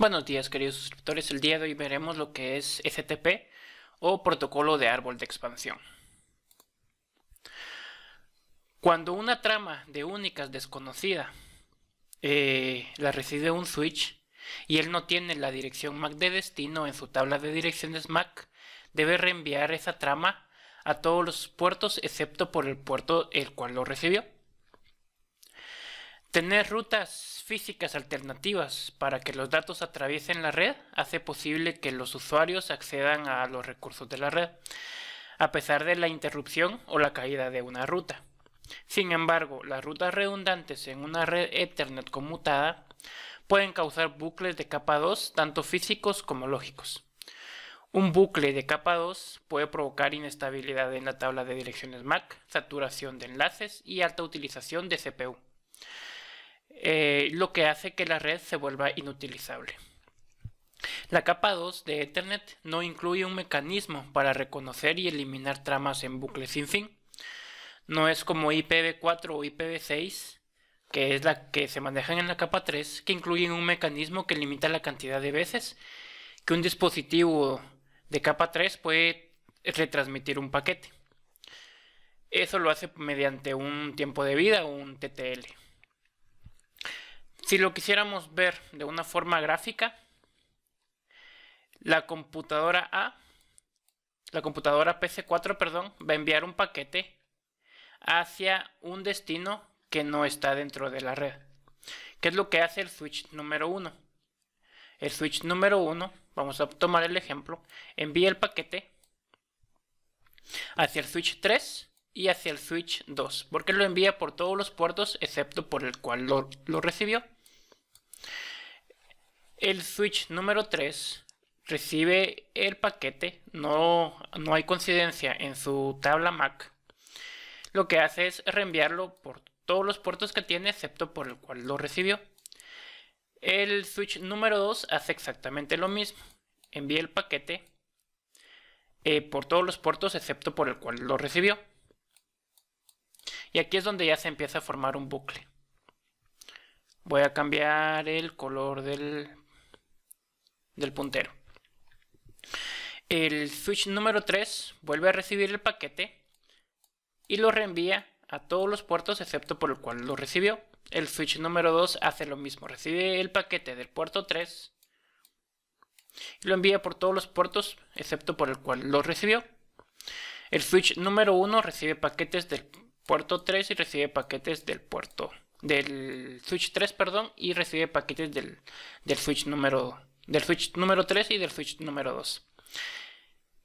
Buenos días queridos suscriptores, el día de hoy veremos lo que es STP o protocolo de árbol de expansión. Cuando una trama de únicas desconocida eh, la recibe un switch y él no tiene la dirección MAC de destino en su tabla de direcciones MAC, debe reenviar esa trama a todos los puertos excepto por el puerto el cual lo recibió. Tener rutas físicas alternativas para que los datos atraviesen la red hace posible que los usuarios accedan a los recursos de la red, a pesar de la interrupción o la caída de una ruta. Sin embargo, las rutas redundantes en una red Ethernet conmutada pueden causar bucles de capa 2 tanto físicos como lógicos. Un bucle de capa 2 puede provocar inestabilidad en la tabla de direcciones MAC, saturación de enlaces y alta utilización de CPU. Eh, lo que hace que la red se vuelva inutilizable. La capa 2 de Ethernet no incluye un mecanismo para reconocer y eliminar tramas en bucle sin fin. No es como IPv4 o IPv6, que es la que se manejan en la capa 3, que incluyen un mecanismo que limita la cantidad de veces que un dispositivo de capa 3 puede retransmitir un paquete. Eso lo hace mediante un tiempo de vida o un TTL. Si lo quisiéramos ver de una forma gráfica, la computadora A, la computadora PC4, perdón, va a enviar un paquete hacia un destino que no está dentro de la red. ¿Qué es lo que hace el switch número 1? El switch número 1, vamos a tomar el ejemplo, envía el paquete hacia el switch 3 y hacia el switch 2, porque lo envía por todos los puertos excepto por el cual lo recibió. El switch número 3 recibe el paquete, no, no hay coincidencia en su tabla MAC. Lo que hace es reenviarlo por todos los puertos que tiene excepto por el cual lo recibió. El switch número 2 hace exactamente lo mismo. Envía el paquete eh, por todos los puertos excepto por el cual lo recibió. Y aquí es donde ya se empieza a formar un bucle. Voy a cambiar el color del del puntero. El switch número 3 vuelve a recibir el paquete y lo reenvía a todos los puertos excepto por el cual lo recibió. El switch número 2 hace lo mismo, recibe el paquete del puerto 3 y lo envía por todos los puertos excepto por el cual lo recibió. El switch número 1 recibe paquetes del puerto 3 y recibe paquetes del puerto del switch 3, perdón, y recibe paquetes del, switch número 2 del Switch número 3 y del Switch número 2.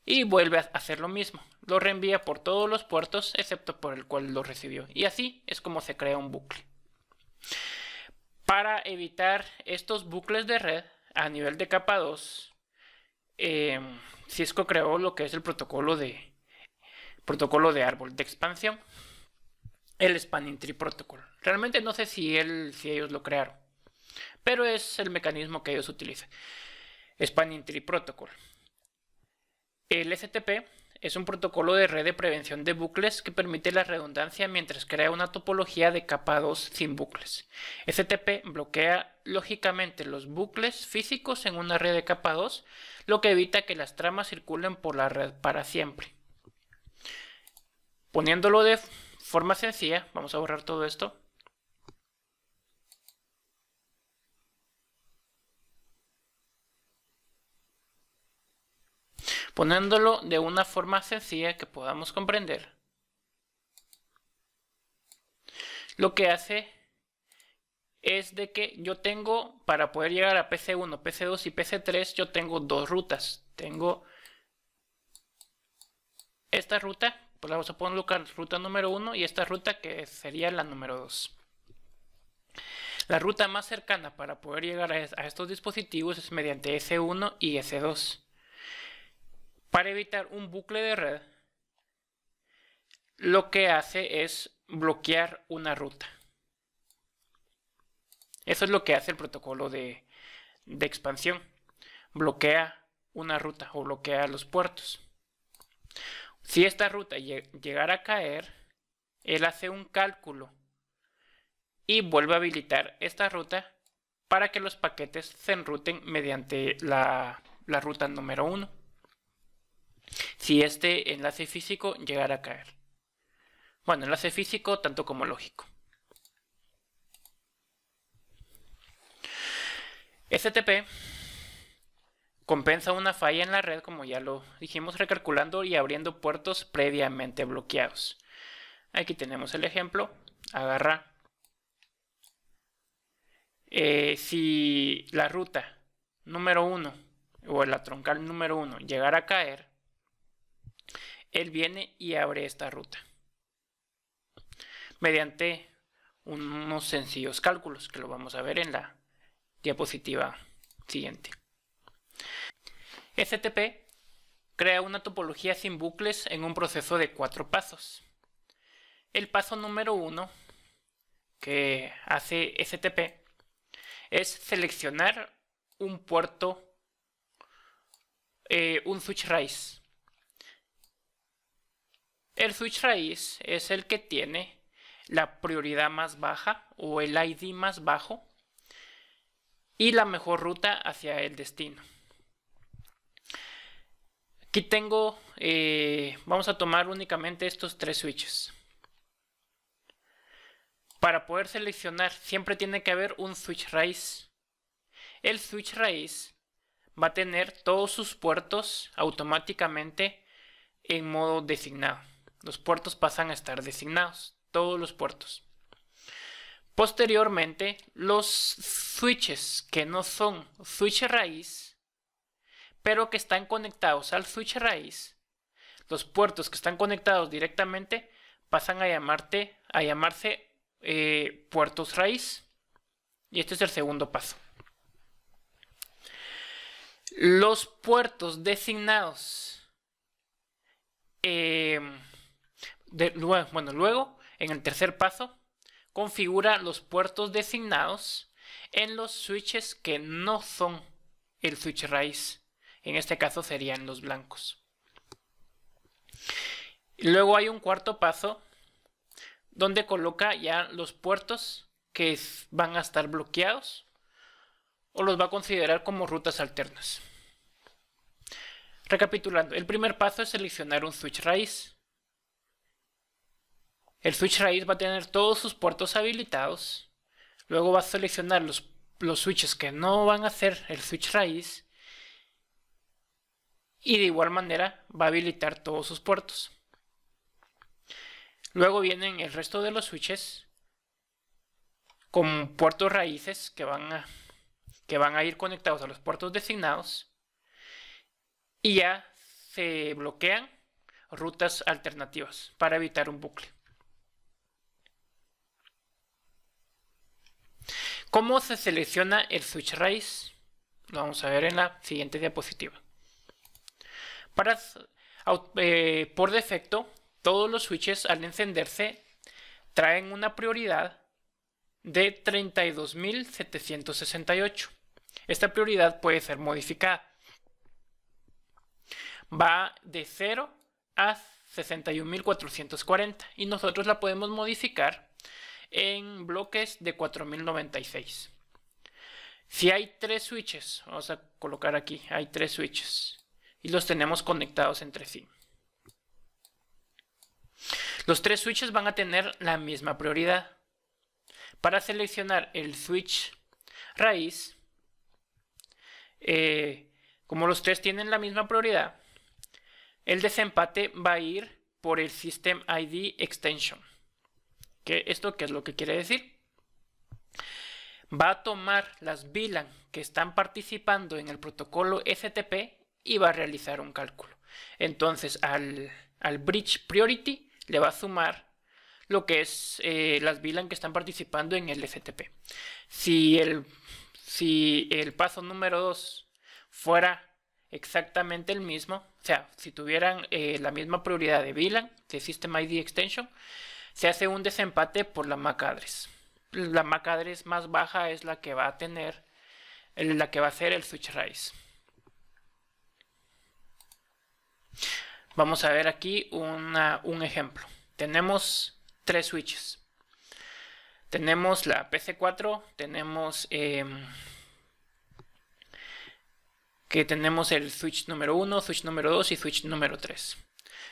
Y vuelve a hacer lo mismo, lo reenvía por todos los puertos excepto por el cual lo recibió. Y así es como se crea un bucle. Para evitar estos bucles de red a nivel de capa 2, eh, Cisco creó lo que es el protocolo de protocolo de árbol de expansión, el Spanning Tree Protocol. Realmente no sé si él, si ellos lo crearon pero es el mecanismo que ellos utilizan. Spanning Tree Protocol. El STP es un protocolo de red de prevención de bucles que permite la redundancia mientras crea una topología de capa 2 sin bucles. STP bloquea lógicamente los bucles físicos en una red de capa 2, lo que evita que las tramas circulen por la red para siempre. Poniéndolo de forma sencilla, vamos a borrar todo esto, poniéndolo de una forma sencilla que podamos comprender. Lo que hace es de que yo tengo, para poder llegar a PC1, PC2 y PC3, yo tengo dos rutas. Tengo esta ruta, pues la vamos a poner ruta número 1 y esta ruta que sería la número 2. La ruta más cercana para poder llegar a, estos dispositivos es mediante S1 y S2 para evitar un bucle de red, lo que hace es bloquear una ruta. Eso es lo que hace el protocolo de, expansión. Bloquea una ruta o bloquea los puertos. Si esta ruta llegara a caer, él hace un cálculo y vuelve a habilitar esta ruta para que los paquetes se enruten mediante la, la ruta número 1 si este enlace físico llegara a caer. Bueno, enlace físico tanto como lógico. STP compensa una falla en la red, como ya lo dijimos, recalculando y abriendo puertos previamente bloqueados. Aquí tenemos el ejemplo. Agarra. Eh, si la ruta número 1 o la troncal número 1 llegara a caer, él viene y abre esta ruta mediante unos sencillos cálculos que lo vamos a ver en la diapositiva siguiente. STP crea una topología sin bucles en un proceso de cuatro pasos. El paso número uno que hace STP es seleccionar un puerto, eh, un switch rise, el switch raíz es el que tiene la prioridad más baja o el ID más bajo y la mejor ruta hacia el destino. Aquí tengo, eh, vamos a tomar únicamente estos tres switches. Para poder seleccionar siempre tiene que haber un switch raíz. El switch raíz va a tener todos sus puertos automáticamente en modo designado. Los puertos pasan a estar designados, todos los puertos. Posteriormente, los switches que no son switch raíz, pero que están conectados al switch raíz, los puertos que están conectados directamente pasan a, llamarte, a llamarse eh, puertos raíz. Y este es el segundo paso. Los puertos designados eh, bueno, luego, en el tercer paso, configura los puertos designados en los switches que no son el switch raíz. En este caso serían los blancos. Luego hay un cuarto paso donde coloca ya los puertos que van a estar bloqueados o los va a considerar como rutas alternas. Recapitulando, el primer paso es seleccionar un switch raíz. El switch raíz va a tener todos sus puertos habilitados. Luego va a seleccionar los, switches que no van a ser el switch raíz. Y de igual manera va a habilitar todos sus puertos. Luego vienen el resto de los switches con puertos raíces que van a ir conectados a los puertos designados. Y ya se bloquean rutas alternativas para evitar un bucle. ¿Cómo se selecciona el switch race? Lo vamos a ver en la siguiente diapositiva. Eh, por defecto, todos los switches al encenderse traen una prioridad de 32.768. Esta prioridad puede ser modificada. Va de 0 a 61.440 y nosotros la podemos modificar en bloques de 4096. Si hay tres switches, vamos a colocar aquí, hay tres switches y los tenemos conectados entre sí. Los tres switches van a tener la misma prioridad. Para seleccionar el switch raíz, eh, como los tres tienen la misma prioridad, el desempate va a ir por el System ID Extension. ¿Esto qué es lo que quiere decir? Va a tomar las VLAN que están participando en el protocolo STP y va a realizar un cálculo. Entonces al, Bridge Priority le va a sumar lo que es eh, las VLAN que están participando en el STP. Si el, si el paso número 2 fuera exactamente el mismo, o sea, si tuvieran eh, la misma prioridad de VLAN, de System ID Extension, se hace un desempate por la Macadres. La Macadres más baja es la que va a tener, la que va a ser el Switch Race. Vamos a ver aquí un ejemplo. Tenemos tres switches. Tenemos la PC4, tenemos em, que tenemos el switch número 1, switch número 2 y switch número 3.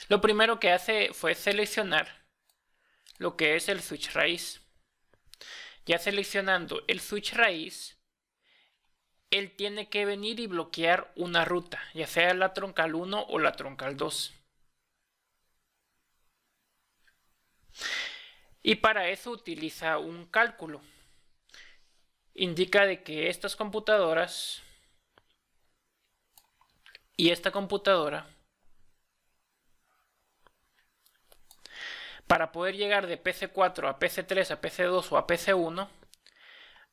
Lo primero que hace fue seleccionar lo que es el switch raíz. Ya seleccionando el switch raíz, él tiene que venir y bloquear una ruta, ya sea la troncal 1 o la troncal 2. Y para eso utiliza un cálculo. Indica de que estas computadoras y esta computadora para poder llegar de PC4 a PC3 a PC2 o a PC1,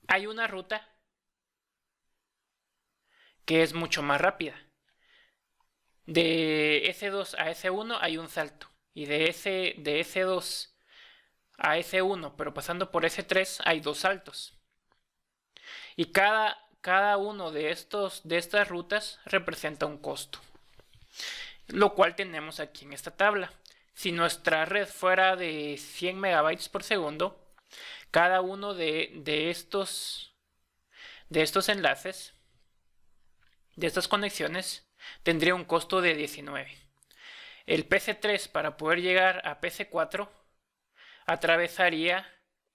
hay una ruta que es mucho más rápida. De S2 a S1 hay un salto. Y de, S, de 2 a S1, pero pasando por S3 hay dos saltos. Y cada, cada uno de, estos, de estas rutas representa un costo. Lo cual tenemos aquí en esta tabla si nuestra red fuera de 100 megabytes por segundo, cada uno de, estos, de estos enlaces, de estas conexiones, tendría un costo de 19. El PC3 para poder llegar a PC4 atravesaría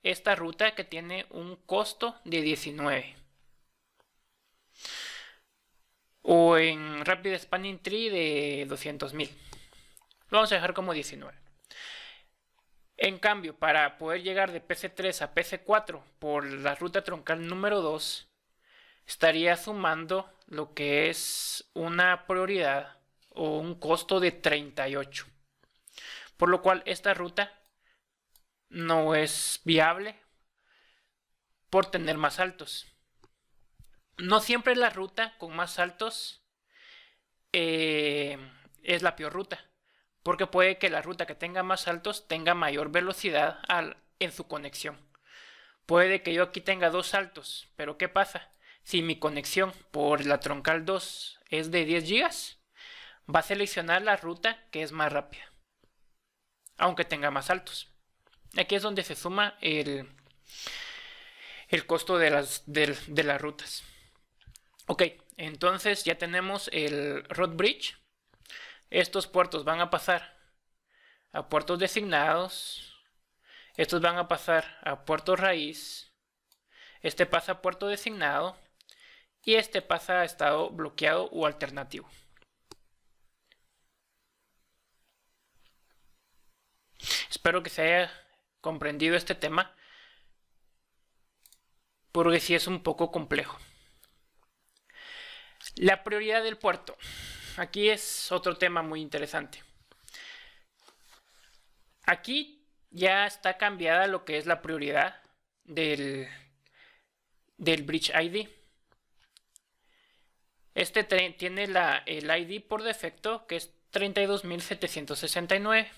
esta ruta que tiene un costo de 19. O en Rapid Spanning Tree de 200.000 vamos a dejar como 19. En cambio, para poder llegar de PC3 a PC4 por la ruta troncal número 2, estaría sumando lo que es una prioridad o un costo de 38. Por lo cual esta ruta no es viable por tener más altos. No siempre la ruta con más altos eh, es la peor ruta porque puede que la ruta que tenga más saltos tenga mayor velocidad al, en su conexión. Puede que yo aquí tenga dos saltos, pero ¿qué pasa? Si mi conexión por la troncal 2 es de 10 GB, va a seleccionar la ruta que es más rápida, aunque tenga más saltos. Aquí es donde se suma el, el costo de las, de las rutas. Ok, entonces ya tenemos el road bridge estos puertos van a pasar a puertos designados. Estos van a pasar a puerto raíz. Este pasa a puerto designado. Y este pasa a estado bloqueado o alternativo. Espero que se haya comprendido este tema. Porque si es un poco complejo. La prioridad del puerto aquí es otro tema muy interesante. Aquí ya está cambiada lo que es la prioridad del, del Bridge ID. Este tiene la, el ID por defecto que es 32.769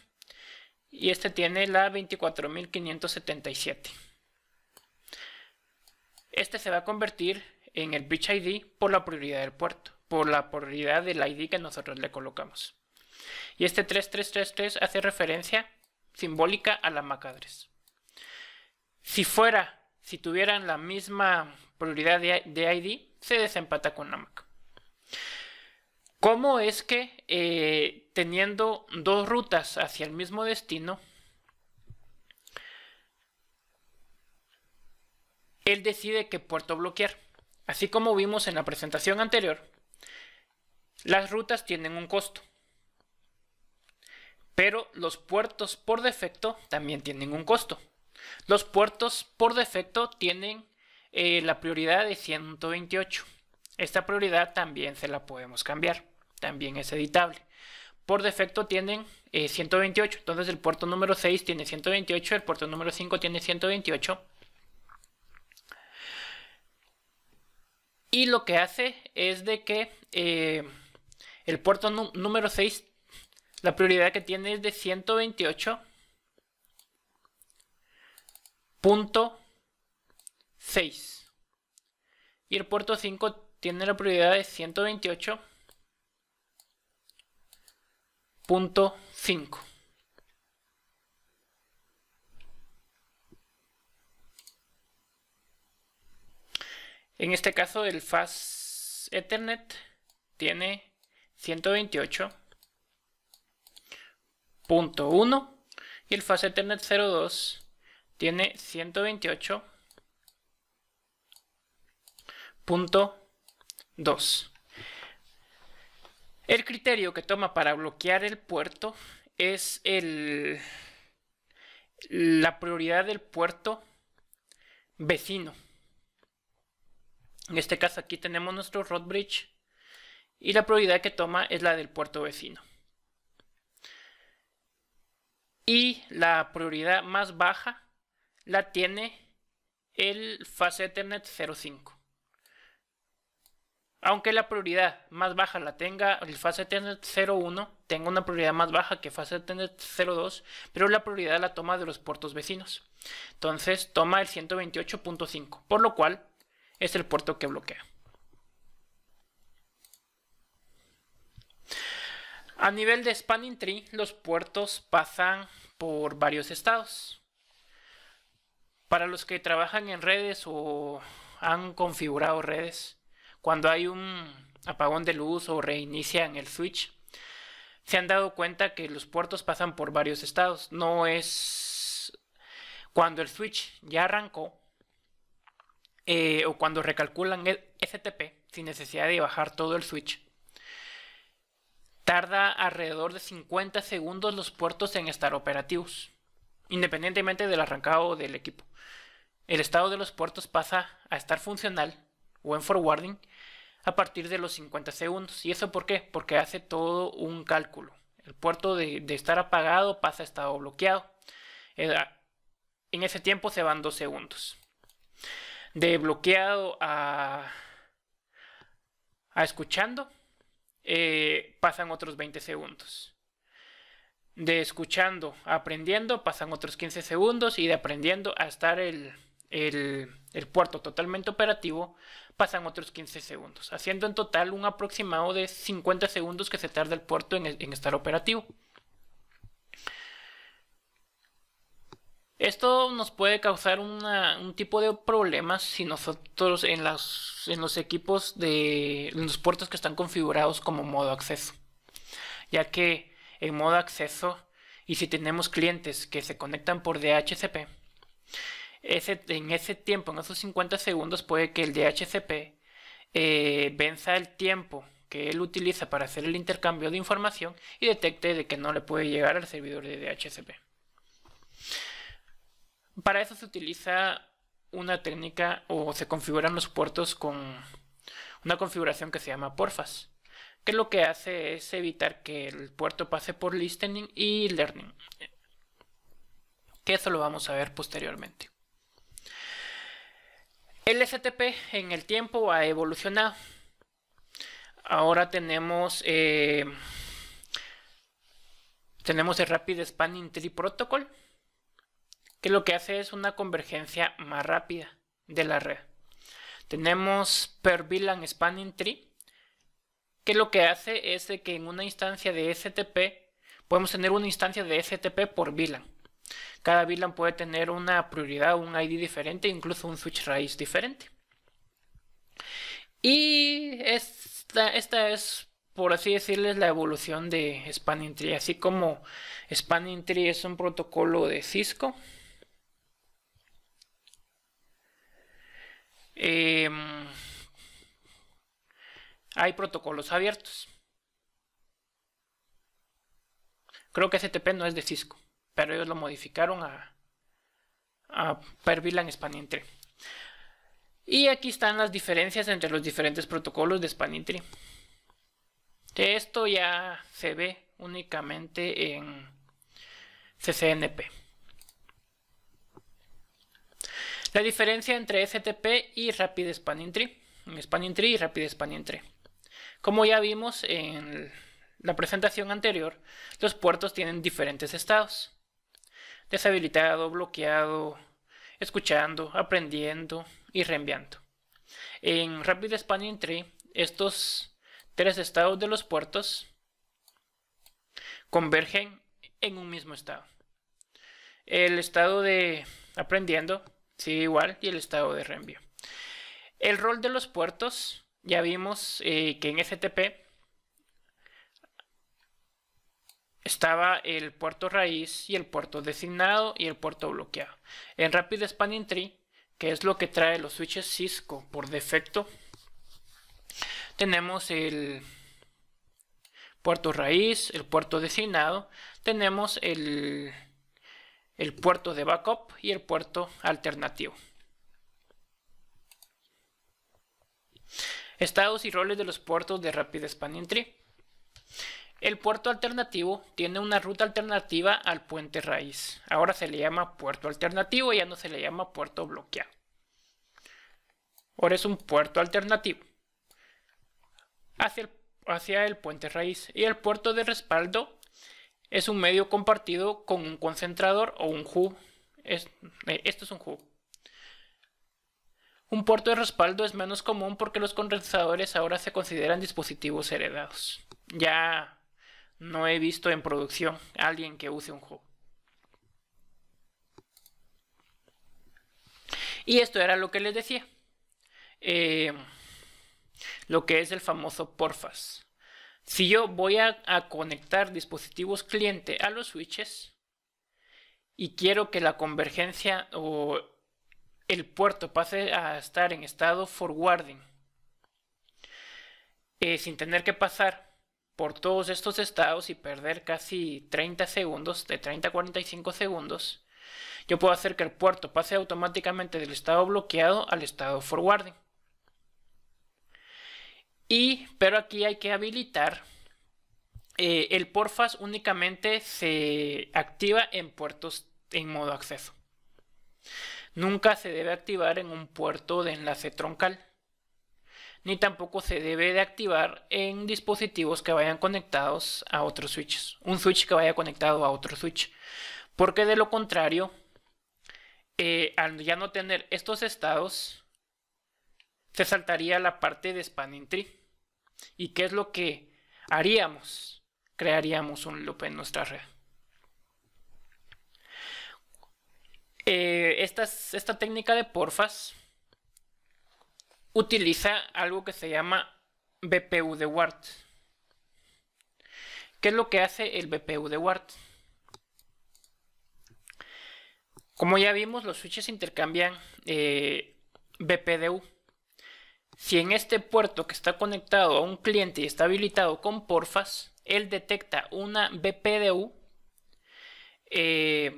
y este tiene la 24.577. Este se va a convertir en el Bridge ID por la prioridad del puerto por la prioridad del ID que nosotros le colocamos. Y este 3333 hace referencia simbólica a la mac Si fuera, si tuvieran la misma prioridad de, ID, se desempata con la MAC. ¿Cómo es que eh, teniendo dos rutas hacia el mismo destino, él decide qué puerto bloquear? Así como vimos en la presentación anterior, las rutas tienen un costo, pero los puertos por defecto también tienen un costo. Los puertos por defecto tienen eh, la prioridad de 128. Esta prioridad también se la podemos cambiar, también es editable. Por defecto tienen 128, eh, entonces el puerto número 6 tiene 128, el puerto número 5 tiene 128. Y lo que hace es de que eh, el puerto número 6, la prioridad que tiene es de 128. Punto 6. Y el puerto 5 tiene la prioridad de 128. Punto 5. En este caso el Fast Ethernet tiene 128.1 y el Facetnet 02 tiene 128.2. El criterio que toma para bloquear el puerto es el, la prioridad del puerto vecino. En este caso aquí tenemos nuestro road y la prioridad que toma es la del puerto vecino. Y la prioridad más baja la tiene el fase Ethernet 05. Aunque la prioridad más baja la tenga el fase Ethernet 01, Tengo una prioridad más baja que fase Ethernet 02, pero la prioridad la toma de los puertos vecinos. Entonces toma el 128.5, por lo cual es el puerto que bloquea. A nivel de Spanning Tree, los puertos pasan por varios estados. Para los que trabajan en redes o han configurado redes, cuando hay un apagón de luz o reinician el switch, se han dado cuenta que los puertos pasan por varios estados. No es cuando el switch ya arrancó eh, o cuando recalculan el STP sin necesidad de bajar todo el switch tarda alrededor de 50 segundos los puertos en estar operativos, independientemente del arrancado del equipo. El estado de los puertos pasa a estar funcional o en forwarding a partir de los 50 segundos. ¿Y eso por qué? Porque hace todo un cálculo. El puerto de, estar apagado pasa a estado bloqueado. Eh, en ese tiempo se van 2 segundos. De bloqueado a escuchando eh, pasan otros 20 segundos. De escuchando aprendiendo pasan otros 15 segundos y de aprendiendo a estar el, el, puerto totalmente operativo pasan otros 15 segundos, haciendo en total un aproximado de 50 segundos que se tarda el puerto en estar operativo. Esto nos puede causar un tipo de problemas si nosotros en, en los equipos de en los puertos que están configurados como modo acceso. Ya que en modo acceso y si tenemos clientes que se conectan por DHCP, en ese tiempo, en esos 50 segundos, puede que el DHCP eh, venza el tiempo que él utiliza para hacer el intercambio de información y detecte de que no le puede llegar al servidor de DHCP. Para eso se utiliza una técnica o se configuran los puertos con una configuración que se llama porfas, que lo que hace es evitar que el puerto pase por listening y learning, que eso lo vamos a ver posteriormente. El STP en el tiempo ha evolucionado. Ahora tenemos eh, tenemos el Rapid Spanning Tree Protocol lo que hace es una convergencia más rápida de la red. Tenemos per VLAN spanning tree, que lo que hace es que en una instancia de STP podemos tener una instancia de STP por VLAN. Cada VLAN puede tener una prioridad, un ID diferente, incluso un switch raíz diferente. Y esta, esta es, por así decirles, la evolución de Spanning Tree. Así como Spanning Tree es un protocolo de Cisco, Em, hay protocolos abiertos. Creo que STP no es de Cisco, pero ellos lo modificaron a, a en VLAN Y aquí están las diferencias entre los diferentes protocolos de Spanning Esto ya se ve únicamente en CCNP. La diferencia entre FTP y Rapid Spanning Tree. Spanning Tree y Rapid Spanning Tree. Como ya vimos en la presentación anterior, los puertos tienen diferentes estados. Deshabilitado, bloqueado, escuchando, aprendiendo y reenviando. En Rapid Spanning Tree, estos tres estados de los puertos convergen en un mismo estado. El estado de aprendiendo Sí, igual, y el estado de reenvío. El rol de los puertos, ya vimos eh, que en FTP estaba el puerto raíz y el puerto designado y el puerto bloqueado. En Rapid Spanning Tree, que es lo que trae los switches Cisco por defecto, tenemos el puerto raíz, el puerto designado, tenemos el el puerto de backup y el puerto alternativo. Estados y roles de los puertos de Rapid Spanning Tree. El puerto alternativo tiene una ruta alternativa al puente raíz. Ahora se le llama puerto alternativo, ya no se le llama puerto bloqueado. Ahora es un puerto alternativo hacia hacia el puente raíz y el puerto de respaldo es un medio compartido con un concentrador o un hub. Eh, esto es un hub. Un puerto de respaldo es menos común porque los condensadores ahora se consideran dispositivos heredados. Ya no he visto en producción a alguien que use un hub. Y esto era lo que les decía. Eh, lo que es el famoso Porfas. Si yo voy a, conectar dispositivos cliente a los switches y quiero que la convergencia o el puerto pase a estar en estado forwarding eh, sin tener que pasar por todos estos estados y perder casi 30 segundos, de 30 a 45 segundos, yo puedo hacer que el puerto pase automáticamente del estado bloqueado al estado forwarding. Y, pero aquí hay que habilitar. Eh, el Porfas únicamente se activa en puertos en modo acceso. Nunca se debe activar en un puerto de enlace troncal. Ni tampoco se debe de activar en dispositivos que vayan conectados a otros switches. Un switch que vaya conectado a otro switch. Porque de lo contrario, eh, al ya no tener estos estados, se saltaría la parte de spanning tree. ¿Y qué es lo que haríamos? Crearíamos un loop en nuestra red. Eh, esta, técnica de porfas utiliza algo que se llama BPU de WART. ¿Qué es lo que hace el BPU de WART? Como ya vimos, los switches intercambian eh, BPDU. Si en este puerto que está conectado a un cliente y está habilitado con Porfas, él detecta una BPDU, eh,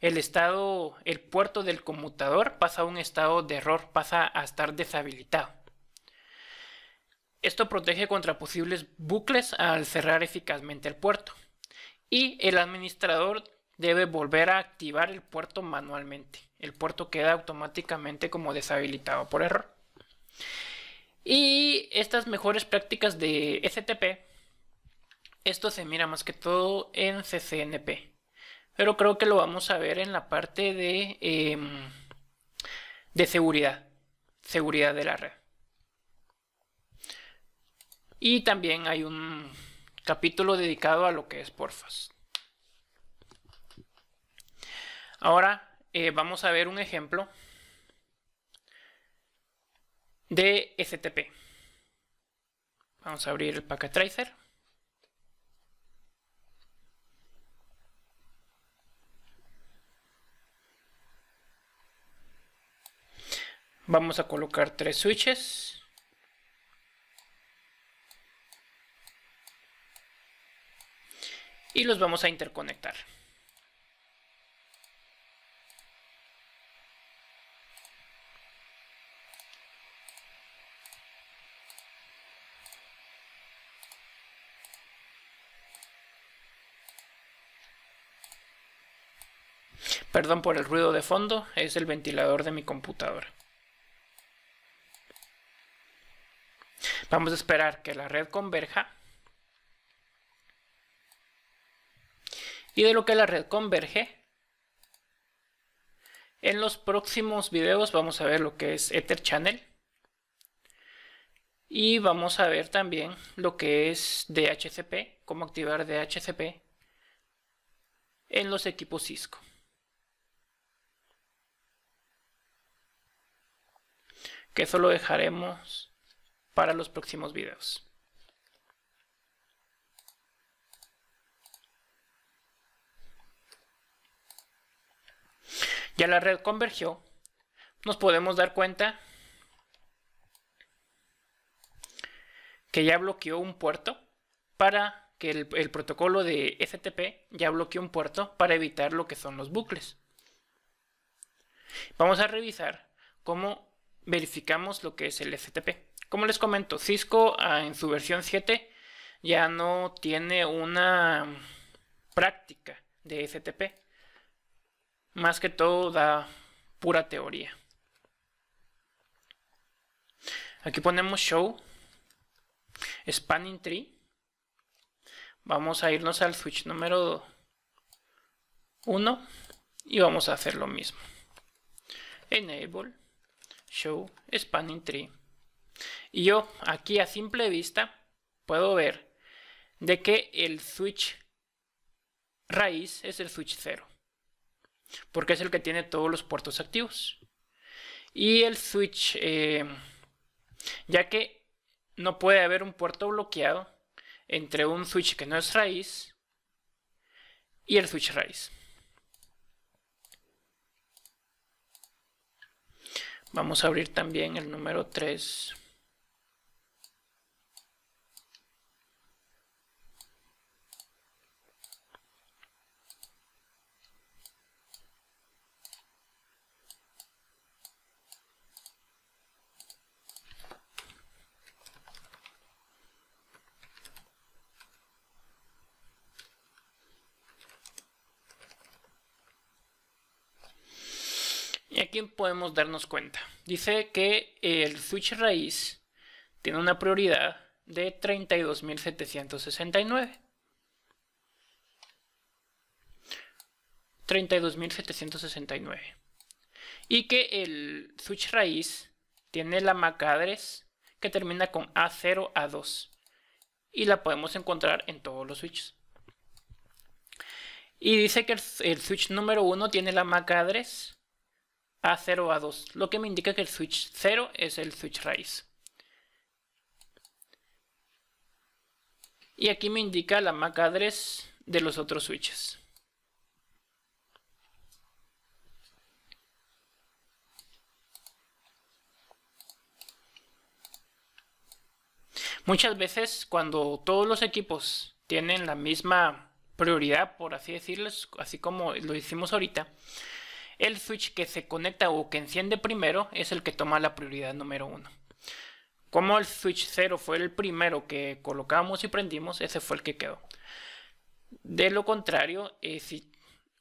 el estado, el puerto del conmutador pasa a un estado de error, pasa a estar deshabilitado. Esto protege contra posibles bucles al cerrar eficazmente el puerto. Y el administrador debe volver a activar el puerto manualmente. El puerto queda automáticamente como deshabilitado por error. Y estas mejores prácticas de STP, e esto se mira más que todo en CCNP. Pero creo que lo vamos a ver en la parte de, em, de seguridad, seguridad de la red. Y también hay un capítulo dedicado a lo que es Porfas. Ahora eh, vamos a ver un ejemplo de FTP. Vamos a abrir el Packet Tracer. Vamos a colocar tres switches. Y los vamos a interconectar. Perdón por el ruido de fondo, es el ventilador de mi computadora. Vamos a esperar que la red converja. Y de lo que la red converge, en los próximos videos vamos a ver lo que es Ether Channel. Y vamos a ver también lo que es DHCP, cómo activar DHCP en los equipos Cisco. que eso lo dejaremos para los próximos videos. Ya la red convergió, nos podemos dar cuenta que ya bloqueó un puerto para que el, protocolo de STP ya bloqueó un puerto para evitar lo que son los bucles. Vamos a revisar cómo verificamos lo que es el FTP. Como les comento, Cisco ah, en su versión 7 ya no tiene una práctica de FTP. Más que todo da pura teoría. Aquí ponemos show, spanning tree. Vamos a irnos al switch número 1 y vamos a hacer lo mismo. Enable show spanning tree. Y yo aquí a simple vista puedo ver de que el switch raíz es el switch 0. Porque es el que tiene todos los puertos activos. Y el switch, eh, ya que no puede haber un puerto bloqueado entre un switch que no es raíz y el switch raíz. Vamos a abrir también el número 3. Y aquí podemos darnos cuenta. Dice que eh, el switch raíz tiene una prioridad de 32.769. 32.769. Y que el switch raíz tiene la MAC address que termina con A0, A2. Y la podemos encontrar en todos los switches. Y dice que el, switch número 1 tiene la MAC address a 0 a 2, lo que me indica que el switch 0 es el switch raíz. Y aquí me indica la MAC address de los otros switches. Muchas veces cuando todos los equipos tienen la misma prioridad, por así decirlo, así como lo hicimos ahorita, el switch que se conecta o que enciende primero es el que toma la prioridad número uno. Como el switch 0 fue el primero que colocamos y prendimos, ese fue el que quedó. De lo contrario, eh, si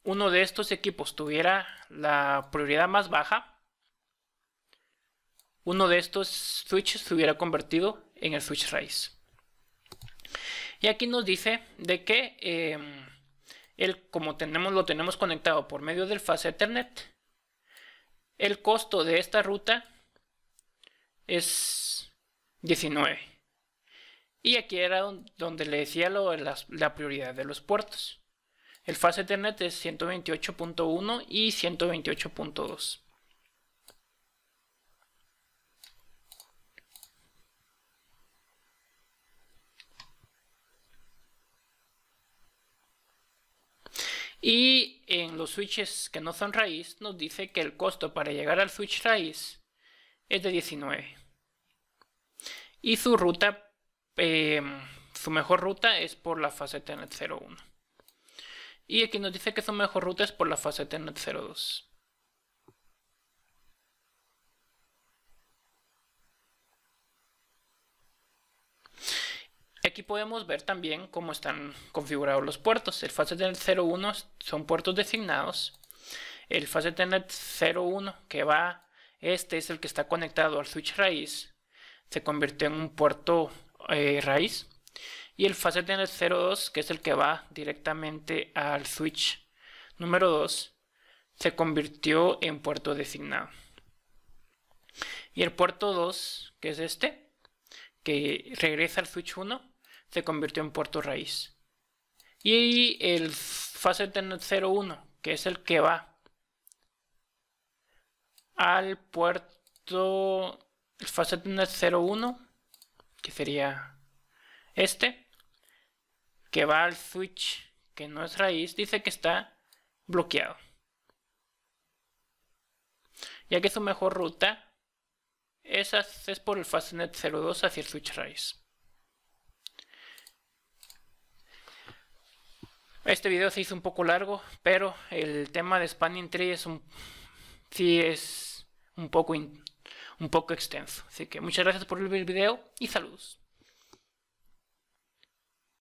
uno de estos equipos tuviera la prioridad más baja, uno de estos switches se hubiera convertido en el switch raíz. Y aquí nos dice de que eh, como tenemos, lo tenemos conectado por medio del fase Ethernet, el costo de esta ruta es 19. Y aquí era donde le decía lo, la, la prioridad de los puertos. El fase Ethernet es 128.1 y 128.2. Y en los switches que no son raíz nos dice que el costo para llegar al switch raíz es de 19. Y su ruta, em, su mejor ruta es por la fase TNET 01. Y aquí nos dice que su mejor ruta es por la fase TNET 02. Aquí podemos ver también cómo están configurados los puertos. El FastEthernet 01 son puertos designados. El FastEthernet 01 que va, este es el que está conectado al switch raíz. Se convirtió en un puerto eh, raíz. Y el FastEthernet 02 que es el que va directamente al switch número 2 se convirtió en puerto designado. Y el puerto 2 que es este que regresa al switch 1 se convirtió en Puerto Raíz. Y el facetnet 01, que es el que va al puerto. El facetnet 01, que sería este, que va al switch que no es raíz, dice que está bloqueado. Ya que su mejor ruta es es por el facetnet 02 hacia el switch raíz. Este video se hizo un poco largo, pero el tema de Spanning Tree es un, sí es un poco, un poco extenso. Así que muchas gracias por ver el video y saludos.